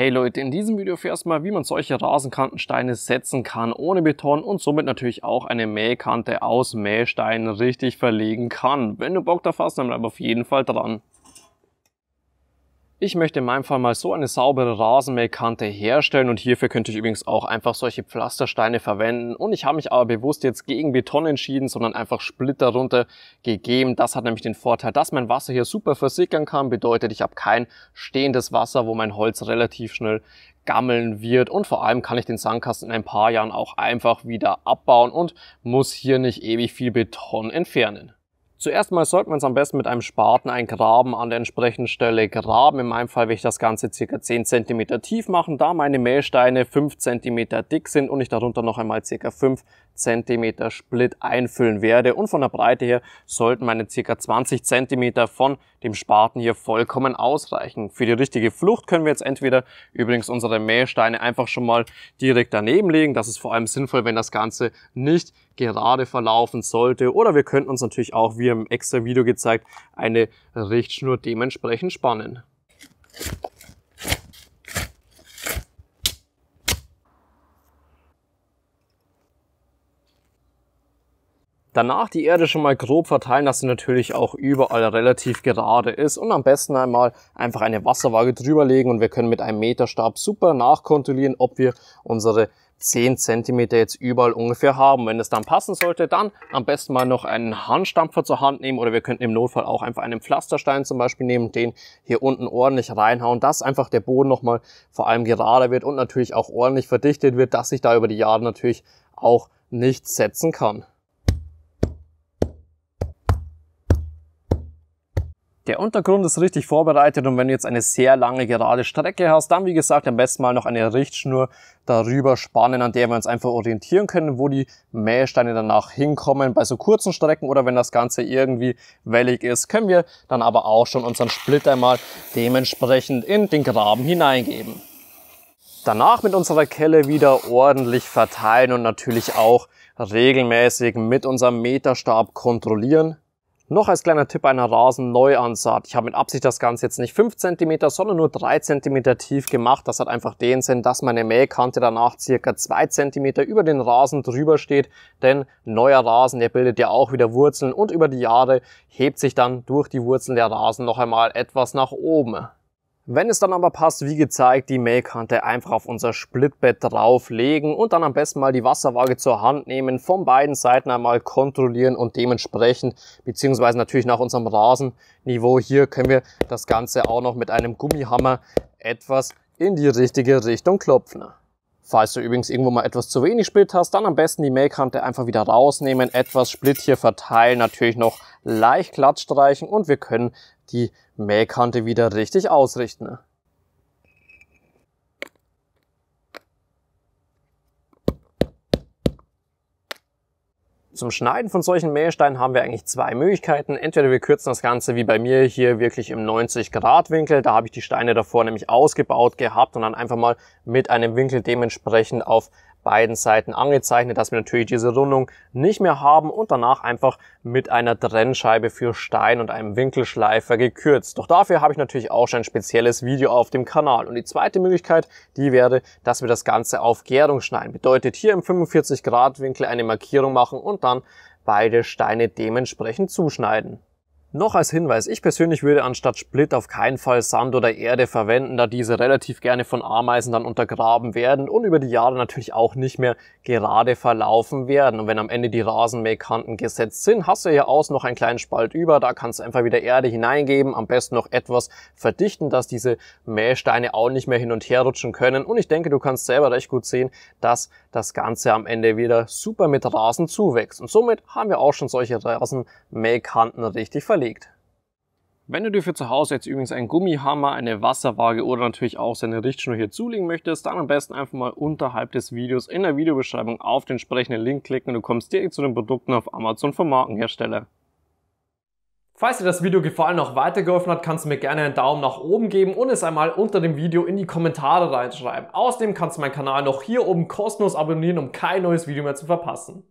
Hey Leute, in diesem Video erfährst du mal, wie man solche Rasenkantensteine setzen kann ohne Beton und somit natürlich auch eine Mähkante aus Mähsteinen richtig verlegen kann. Wenn du Bock drauf hast, dann bleib auf jeden Fall dran. Ich möchte in meinem Fall mal so eine saubere Rasenmähkante herstellen und hierfür könnte ich übrigens auch einfach solche Pflastersteine verwenden und ich habe mich aber bewusst jetzt gegen Beton entschieden, sondern einfach Splitter runter gegeben. Das hat nämlich den Vorteil, dass mein Wasser hier super versickern kann, bedeutet ich habe kein stehendes Wasser, wo mein Holz relativ schnell gammeln wird und vor allem kann ich den Sandkasten in ein paar Jahren auch einfach wieder abbauen und muss hier nicht ewig viel Beton entfernen. Zuerst mal sollten wir uns am besten mit einem Spaten eingraben, an der entsprechenden Stelle graben. In meinem Fall will ich das Ganze circa 10 cm tief machen, da meine Mehlsteine 5 cm dick sind und ich darunter noch einmal circa 5 cm Split einfüllen werde. Und von der Breite her sollten meine circa 20 cm von dem Spaten hier vollkommen ausreichen. Für die richtige Flucht können wir jetzt entweder übrigens unsere Mehlsteine einfach schon mal direkt daneben legen. Das ist vor allem sinnvoll, wenn das Ganze nicht gerade verlaufen sollte. Oder wir könnten uns natürlich auch, wie im extra Video gezeigt, eine Richtschnur dementsprechend spannen. Danach die Erde schon mal grob verteilen, dass sie natürlich auch überall relativ gerade ist und am besten einmal einfach eine Wasserwaage drüberlegen und wir können mit einem Meterstab super nachkontrollieren, ob wir unsere 10 cm jetzt überall ungefähr haben. Wenn es dann passen sollte, dann am besten mal noch einen Handstampfer zur Hand nehmen oder wir könnten im Notfall auch einfach einen Pflasterstein zum Beispiel nehmen, den hier unten ordentlich reinhauen, dass einfach der Boden nochmal vor allem gerader wird und natürlich auch ordentlich verdichtet wird, dass sich da über die Jahre natürlich auch nichts setzen kann. Der Untergrund ist richtig vorbereitet und wenn du jetzt eine sehr lange gerade Strecke hast, dann wie gesagt am besten mal noch eine Richtschnur darüber spannen, an der wir uns einfach orientieren können, wo die Mähsteine danach hinkommen. Bei so kurzen Strecken oder wenn das Ganze irgendwie wellig ist, können wir dann aber auch schon unseren Splitter mal dementsprechend in den Graben hineingeben. Danach mit unserer Kelle wieder ordentlich verteilen und natürlich auch regelmäßig mit unserem Meterstab kontrollieren, noch als kleiner Tipp einer Rasenneuansaat. Ich habe mit Absicht das Ganze jetzt nicht 5 cm, sondern nur 3 cm tief gemacht. Das hat einfach den Sinn, dass meine Mähkante danach circa 2 cm über den Rasen drüber steht. Denn neuer Rasen, der bildet ja auch wieder Wurzeln und über die Jahre hebt sich dann durch die Wurzeln der Rasen noch einmal etwas nach oben. Wenn es dann aber passt, wie gezeigt, die Mehlkante einfach auf unser Splitbett drauflegen und dann am besten mal die Wasserwaage zur Hand nehmen, von beiden Seiten einmal kontrollieren und dementsprechend, beziehungsweise natürlich nach unserem Rasenniveau hier, können wir das Ganze auch noch mit einem Gummihammer etwas in die richtige Richtung klopfen. Falls du übrigens irgendwo mal etwas zu wenig Split hast, dann am besten die Mehlkante einfach wieder rausnehmen, etwas Split hier verteilen, natürlich noch leicht glatt streichen und wir können die Mehlkante wieder richtig ausrichten. Zum Schneiden von solchen Mehlsteinen haben wir eigentlich zwei Möglichkeiten. Entweder wir kürzen das Ganze wie bei mir hier wirklich im 90 Grad Winkel. Da habe ich die Steine davor nämlich ausgebaut gehabt und dann einfach mal mit einem Winkel dementsprechend auf beiden Seiten angezeichnet, dass wir natürlich diese Rundung nicht mehr haben und danach einfach mit einer Trennscheibe für Stein und einem Winkelschleifer gekürzt. Doch dafür habe ich natürlich auch schon ein spezielles Video auf dem Kanal. Und die zweite Möglichkeit, die wäre, dass wir das Ganze auf Gärung schneiden. Bedeutet hier im 45 Grad Winkel eine Markierung machen und dann beide Steine dementsprechend zuschneiden. Noch als Hinweis, ich persönlich würde anstatt Split auf keinen Fall Sand oder Erde verwenden, da diese relativ gerne von Ameisen dann untergraben werden und über die Jahre natürlich auch nicht mehr gerade verlaufen werden. Und wenn am Ende die Rasenmähkanten gesetzt sind, hast du hier außen noch einen kleinen Spalt über, da kannst du einfach wieder Erde hineingeben, am besten noch etwas verdichten, dass diese Mähsteine auch nicht mehr hin und her rutschen können. Und ich denke, du kannst selber recht gut sehen, dass das Ganze am Ende wieder super mit Rasen zuwächst. Und somit haben wir auch schon solche Rasenmähkanten richtig verlaufen überlegt. Wenn du dir für zu Hause jetzt übrigens einen Gummihammer, eine Wasserwaage oder natürlich auch seine Richtschnur hier zulegen möchtest, dann am besten einfach mal unterhalb des Videos in der Videobeschreibung auf den entsprechenden Link klicken und du kommst direkt zu den Produkten auf Amazon vom Markenhersteller. Falls dir das Video gefallen und auch weitergeholfen hat, kannst du mir gerne einen Daumen nach oben geben und es einmal unter dem Video in die Kommentare reinschreiben. Außerdem kannst du meinen Kanal noch hier oben kostenlos abonnieren, um kein neues Video mehr zu verpassen.